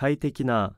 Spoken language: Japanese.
快適な